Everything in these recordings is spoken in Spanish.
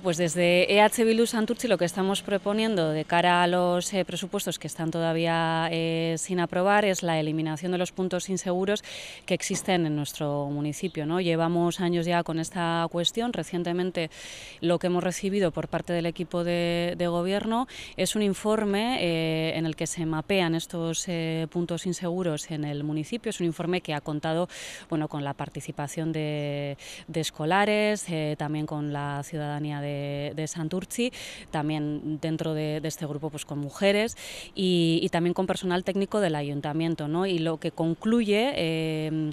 pues desde EH Bildu Santurchi lo que estamos proponiendo de cara a los eh, presupuestos que están todavía eh, sin aprobar es la eliminación de los puntos inseguros que existen en nuestro municipio. ¿no? Llevamos años ya con esta cuestión. Recientemente lo que hemos recibido por parte del equipo de, gobierno es un informe eh, en el que se mapean estos puntos inseguros en el municipio. Es un informe que ha contado bueno, con la participación de, de escolares, también con la ciudadanía de, de también dentro de, este grupo pues con mujeres y, también con personal técnico del ayuntamiento. ¿no? Y lo que concluye eh,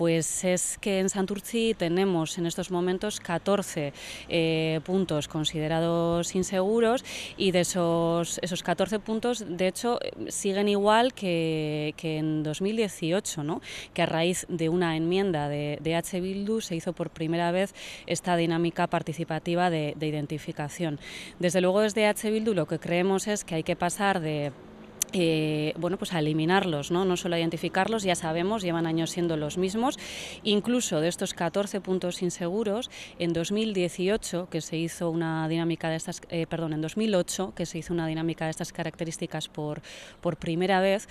pues es que en Santurci tenemos en estos momentos 14 eh, puntos considerados inseguros y de esos, esos 14 puntos, de hecho, eh, siguen igual que, en 2018, ¿no? que a raíz de una enmienda de, H. Bildu se hizo por primera vez esta dinámica participativa de, de identificación. Desde luego, desde H. Bildu lo que creemos es que hay que pasar de eh, bueno, pues a eliminarlos, ¿no? no solo a identificarlos, ya sabemos, llevan años siendo los mismos. Incluso de estos 14 puntos inseguros, en 2018, que se hizo una dinámica de estas, 2008, eh, que se hizo una dinámica de estas características por, por primera vez,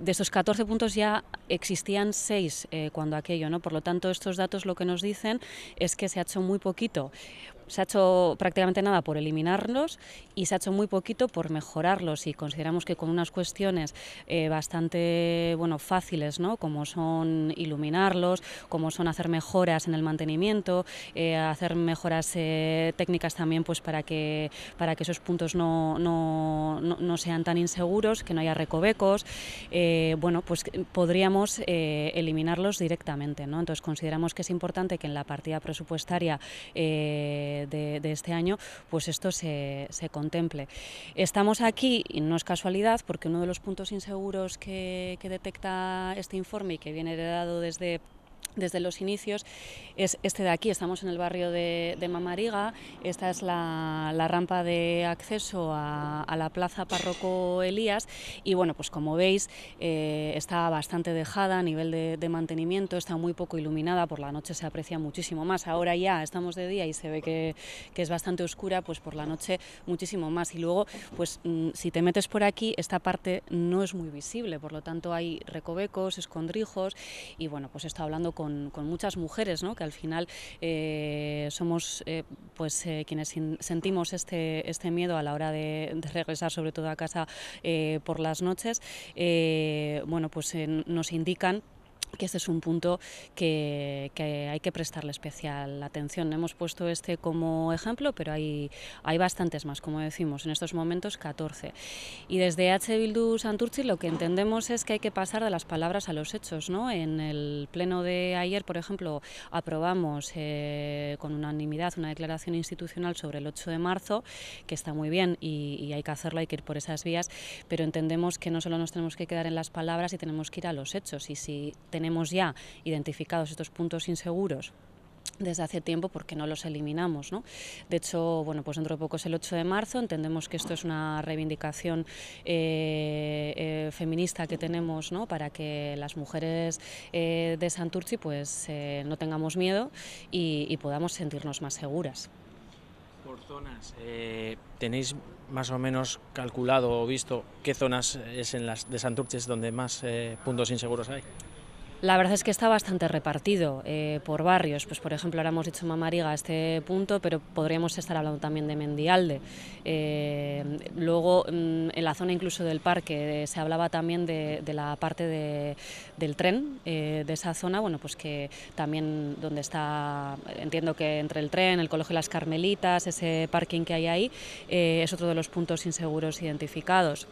de estos 14 puntos ya existían 6 eh, cuando aquello, ¿no? Por lo tanto, estos datos lo que nos dicen es que se ha hecho muy poquito se ha hecho prácticamente nada por eliminarlos y se ha hecho muy poquito por mejorarlos y consideramos que con unas cuestiones eh, bastante bueno fáciles ¿no? como son iluminarlos como son hacer mejoras en el mantenimiento eh, hacer mejoras eh, técnicas también pues para que para que esos puntos no, sean tan inseguros que no haya recovecos bueno pues podríamos eliminarlos directamente ¿no? entonces consideramos que es importante que en la partida presupuestaria de, este año, pues esto se, contemple. Estamos aquí, y no es casualidad, porque uno de los puntos inseguros que, que detecta este informe y que viene heredado desde desde los inicios es este de aquí. Estamos en el barrio de, Mamariga. Esta es la, rampa de acceso a, la plaza Párroco Elías. Y bueno, pues como veis, eh, está bastante dejada a nivel de, mantenimiento, está muy poco iluminada. Por la noche se aprecia muchísimo más. Ahora ya estamos de día y se ve que, que es bastante oscura, pues por la noche muchísimo más. Y luego, pues mm, si te metes por aquí, esta parte no es muy visible. Por lo tanto, hay recovecos, escondrijos. Y bueno, pues está hablando con, muchas mujeres, que al final eh, somos eh, pues eh, quienes sentimos este, este miedo a la hora de, de regresar sobre todo a casa por las noches, bueno, pues nos indican que este es un punto que, que, hay que prestarle especial atención. Hemos puesto este como ejemplo, pero hay, hay bastantes más, como decimos, en estos momentos 14. Y desde H. Bildu Santurci lo que entendemos es que hay que pasar de las palabras a los hechos. ¿no? En el pleno de ayer, por ejemplo, aprobamos eh, con unanimidad una declaración institucional sobre el 8 de marzo, que está muy bien y, hay que hacerlo, hay que ir por esas vías, pero entendemos que no solo nos tenemos que quedar en las palabras y tenemos que ir a los hechos. Y si tenemos ya identificados estos puntos inseguros desde hace tiempo porque no los eliminamos. De hecho, bueno, pues dentro de poco es el 8 de marzo, entendemos que esto es una reivindicación eh, eh, feminista que tenemos para que las mujeres eh, de Santurci pues, no tengamos miedo y, podamos sentirnos más seguras. Por zonas, ¿tenéis más o menos calculado o visto qué zonas es en las de Santurce es donde más puntos inseguros hay? La verdad es que está bastante repartido eh, por barrios. Pues por ejemplo, ahora hemos dicho Mamariga a este punto, pero podríamos estar hablando también de Mendialde. Eh, luego, mm, en la zona incluso del parque, eh, se hablaba también de, la parte del tren de esa zona, bueno, pues que también donde está, entiendo que entre el tren, el Colegio de las Carmelitas, ese parking que hay ahí, es otro de los puntos inseguros identificados.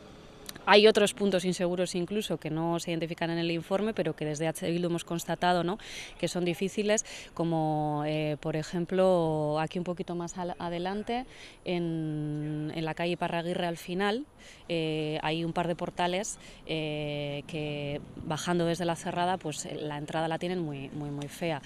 Hay otros puntos inseguros incluso que no se identifican en el informe, pero que desde H. Bildu hemos constatado ¿no? que son difíciles, como eh, por ejemplo aquí un poquito más adelante, en, la calle Parraguirre al final, eh, hay un par de portales eh, que bajando desde la cerrada, pues la entrada la tienen muy, muy, muy fea.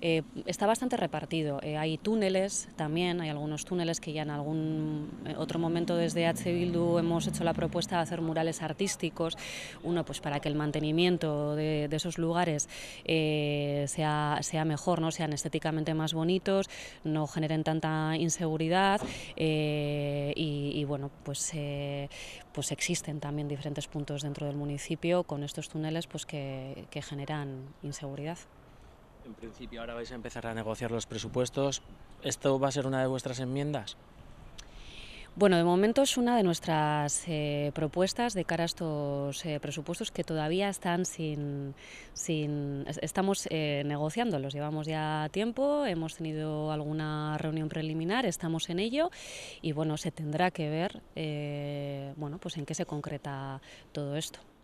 está bastante repartido, hay túneles también, hay algunos túneles que ya en algún otro momento desde H. Bildu hemos hecho la propuesta de hacer murales artísticos, uno pues para que el mantenimiento de, esos lugares eh, sea, sea mejor, ¿no? sean estéticamente más bonitos, no generen tanta inseguridad eh, y, bueno, pues, eh, pues existen también diferentes puntos dentro del municipio con estos túneles pues que generan inseguridad. En principio ahora vais a empezar a negociar los presupuestos. ¿Esto va a ser una de vuestras enmiendas? Bueno, de momento es una de nuestras eh, propuestas de cara a estos eh, presupuestos que todavía están sin... estamos eh, negociando, los llevamos ya tiempo, hemos tenido alguna reunión preliminar, estamos en ello y bueno, se tendrá que ver pues en qué se concreta todo esto.